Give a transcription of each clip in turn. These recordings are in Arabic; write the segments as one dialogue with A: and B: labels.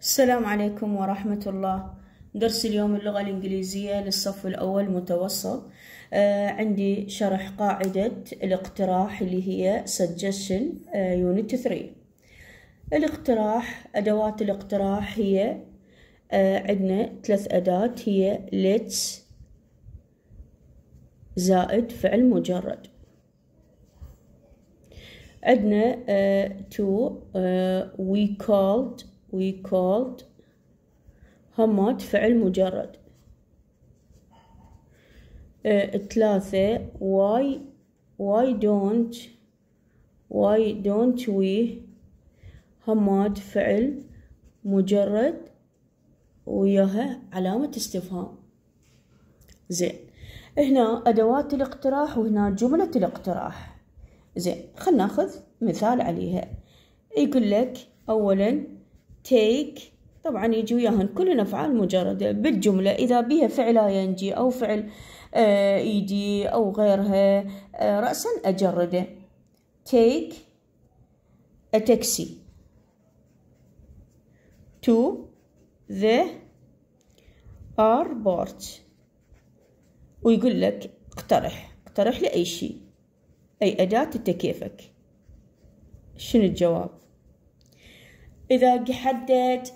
A: السلام عليكم ورحمة الله درس اليوم اللغة الإنجليزية للصف الأول متوسط آه عندي شرح قاعدة الاقتراح اللي هي suggestion آه، unit 3 الاقتراح أدوات الاقتراح هي آه عندنا ثلاث أداة هي let's زائد فعل مجرد عندنا آه، to uh, we called we called همات فعل مجرد uh, ثلاثة why why don't why don't we همات فعل مجرد وياها علامة استفهام زين هنا أدوات الاقتراح وهنا جملة الاقتراح زين خلنا ناخذ مثال عليها يقول لك أولا take طبعا يجي وياهن كلنا أفعال مجردة بالجملة إذا بيها فعل ينجي أو فعل ايدي آه، أو غيرها آه، رأسا أجرده take a taxi to the airport ويقول لك اقترح اقترح لي أي شيء أي أداة تكيفك شنو الجواب إذا حدد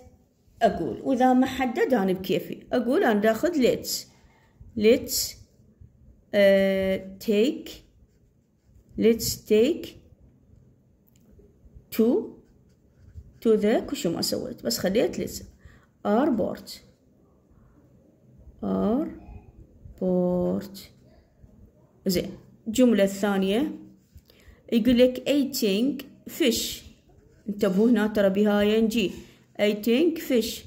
A: أقول وإذا ما حدد أنا بكيفي أقول أنا داخذ let's let's uh, take let's take to to the ما سويت بس خليت let's airport airport زين الجملة الثانية يقول لك eating fish انتبهوا هنا ترى بها ينجي اي تينك فيش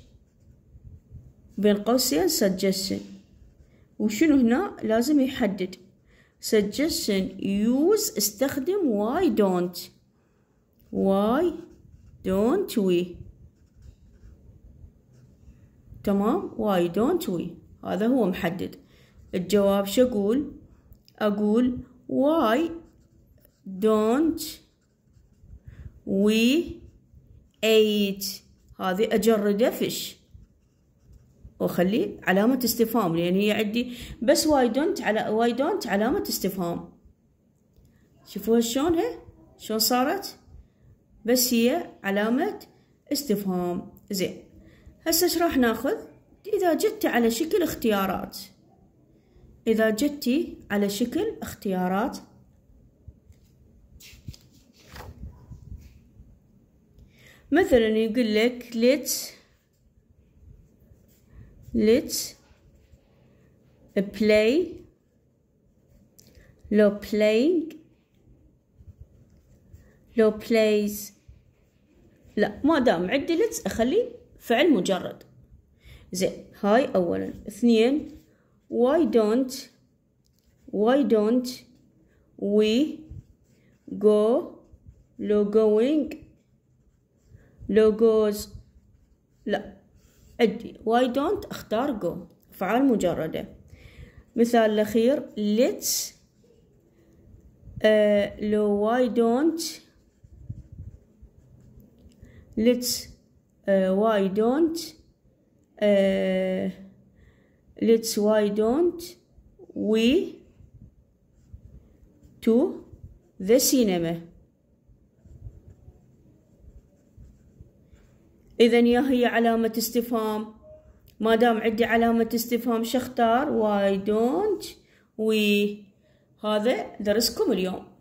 A: بين قوسين suggestion وشنو هنا لازم يحدد suggestion use استخدم why don't why don't we تمام why don't we هذا هو محدد الجواب شو أقول أقول why don't وي ايت هذه أجرده فش واخلي علامة استفهام لأن هي عندي بس واي دونت على واي دونت علامة استفهام شوفوها شلون هي شلون صارت بس هي علامة استفهام زين هسه ايش راح ناخذ إذا جت على شكل اختيارات إذا جتي على شكل اختيارات مثلا يقول لك let let play لو playing لو plays لا ما دام عندي let أخلي فعل مجرد زين هاي أولا اثنين why don't why don't we go لو going لوجوز لا أدي why don't اختار go أفعال مجردة مثال الأخير let's uh, لو why don't let's uh, why don't uh, let's why don't we to the cinema إذا يا هي علامة استفهام ما دام عندي علامة استفهام شختار why don't we هذا درسكم اليوم